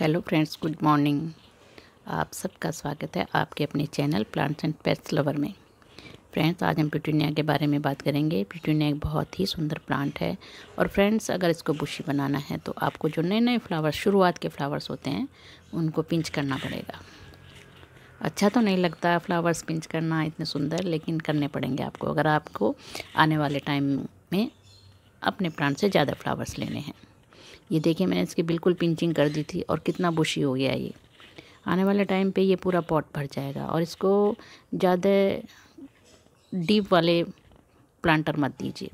hello friends good morning आप सबका स्वागत है आपके अपने channel plants and pets lover में फ्रेंड्स आज हम पिटूनिया के बारे में बात करेंगे पिटूनिया एक बहुत ही सुंदर प्लांट है और फ्रेंड्स अगर इसको बुशी बनाना है तो आपको जो नए नए फ्लावर्स शुरुआत के फ्लावर्स होते हैं उनको पिंच करना पड़ेगा अच्छा तो नहीं लगता फ्लावर्स पिंच करना इतने सुंदर लेकिन करने पड़ेंगे आपको अगर आपको आने वाले टाइम में अपने प्लांट से ज़्यादा फ्लावर्स लेने हैं ये देखिए मैंने इसकी बिल्कुल पिंचिंग कर दी थी और कितना बुशी हो गया ये आने वाले टाइम पे ये पूरा पॉट भर जाएगा और इसको ज़्यादा डीप वाले प्लांटर मत दीजिए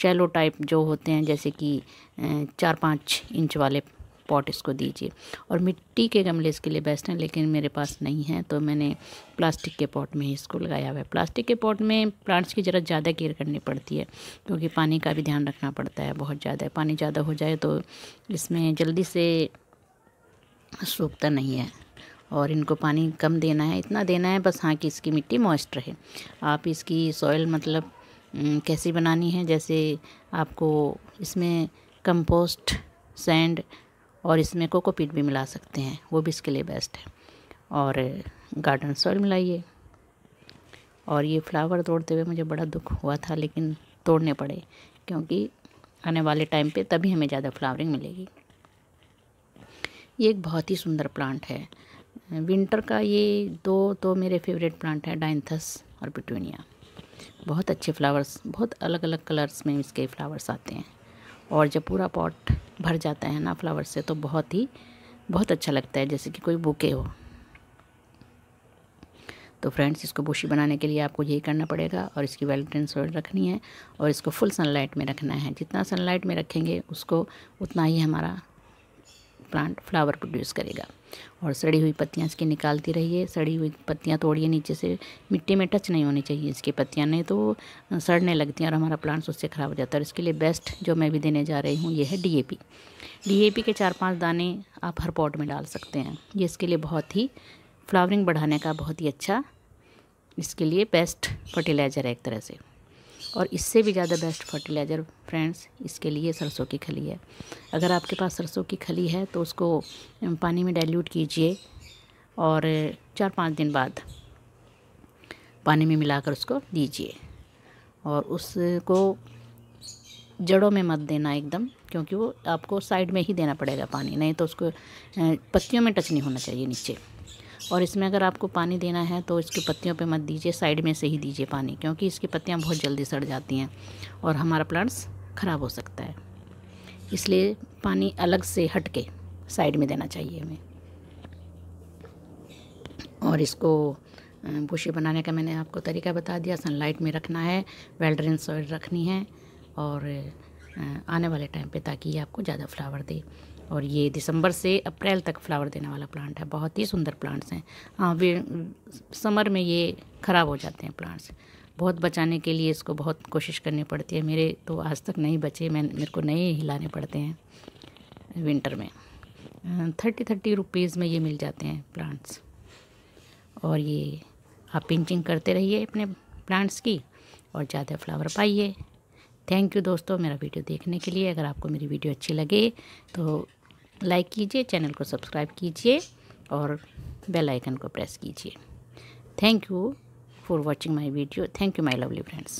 शैलो टाइप जो होते हैं जैसे कि चार पाँच इंच वाले पॉट इसको दीजिए और मिट्टी के गमले इसके लिए बेस्ट हैं लेकिन मेरे पास नहीं है तो मैंने प्लास्टिक के पॉट में ही इसको लगाया हुआ है प्लास्टिक के पॉट में प्लांट्स की ज़रूरत ज़्यादा केयर करनी पड़ती है क्योंकि पानी का भी ध्यान रखना पड़ता है बहुत ज़्यादा पानी ज़्यादा हो जाए तो इसमें जल्दी से सूखता नहीं है और इनको पानी कम देना है इतना देना है बस हाँ कि इसकी मिट्टी मॉइस्ट रहे आप इसकी सॉइल मतलब कैसी बनानी है जैसे आपको इसमें कंपोस्ट सैंड और इसमें कोकोपीट भी मिला सकते हैं वो भी इसके लिए बेस्ट है और गार्डन सॉइल मिलाइए और ये फ्लावर तोड़ते हुए मुझे बड़ा दुख हुआ था लेकिन तोड़ने पड़े क्योंकि आने वाले टाइम पे तभी हमें ज़्यादा फ्लावरिंग मिलेगी ये एक बहुत ही सुंदर प्लांट है विंटर का ये दो तो मेरे फेवरेट प्लांट हैं डाइंथस और पिटूनिया बहुत अच्छे फ्लावर्स बहुत अलग अलग कलर्स में इसके फ्लावर्स आते हैं और जब पूरा पॉट भर जाता है ना फ्लावर से तो बहुत ही बहुत अच्छा लगता है जैसे कि कोई बुके हो तो फ्रेंड्स इसको बुशी बनाने के लिए आपको यही करना पड़ेगा और इसकी वेलटेन सोल रखनी है और इसको फुल सनलाइट में रखना है जितना सनलाइट में रखेंगे उसको उतना ही हमारा प्लांट फ्लावर प्रोड्यूस करेगा और सड़ी हुई पत्तियाँ इसकी निकालती रहिए सड़ी हुई पत्तियाँ तोड़िए नीचे से मिट्टी में टच नहीं होनी चाहिए इसकी पत्तियाँ नहीं तो सड़ने लगती हैं और हमारा प्लांट्स उससे ख़राब हो जाता है और इसके लिए बेस्ट जो मैं भी देने जा रही हूँ ये है डीएपी डीएपी के चार पाँच दाने आप हर पॉट में डाल सकते हैं ये इसके लिए बहुत ही फ्लावरिंग बढ़ाने का बहुत ही अच्छा इसके लिए बेस्ट फर्टिलाइज़र है एक तरह से और इससे भी ज़्यादा बेस्ट फर्टिलाइज़र फ्रेंड्स इसके लिए सरसों की खली है अगर आपके पास सरसों की खली है तो उसको पानी में डाइल्यूट कीजिए और चार पाँच दिन बाद पानी में मिलाकर उसको दीजिए और उसको जड़ों में मत देना एकदम क्योंकि वो आपको साइड में ही देना पड़ेगा पानी नहीं तो उसको पत्तियों में टच नहीं होना चाहिए नीचे और इसमें अगर आपको पानी देना है तो इसकी पत्तियों पे मत दीजिए साइड में से ही दीजिए पानी क्योंकि इसकी पत्तियाँ बहुत जल्दी सड़ जाती हैं और हमारा प्लांट्स ख़राब हो सकता है इसलिए पानी अलग से हट के साइड में देना चाहिए हमें और इसको भूषी बनाने का मैंने आपको तरीका बता दिया सनलाइट में रखना है वेल्ड्रेन सॉइल रखनी है और आने वाले टाइम पे ताकि ये आपको ज़्यादा फ्लावर दे और ये दिसंबर से अप्रैल तक फ्लावर देने वाला प्लांट है बहुत ही सुंदर प्लांट्स हैं हाँ वे समर में ये ख़राब हो जाते हैं प्लांट्स बहुत बचाने के लिए इसको बहुत कोशिश करनी पड़ती है मेरे तो आज तक नहीं बचे मैं मेरे को नए हिलाने पड़ते हैं विंटर में थर्टी थर्टी रुपीज़ में ये मिल जाते हैं प्लांट्स और ये आप पिंचिंग करते रहिए अपने प्लांट्स की और ज़्यादा फ्लावर पाइए थैंक यू दोस्तों मेरा वीडियो देखने के लिए अगर आपको मेरी वीडियो अच्छी लगे तो लाइक कीजिए चैनल को सब्सक्राइब कीजिए और बेल आइकन को प्रेस कीजिए thank you for watching my video thank you my lovely friends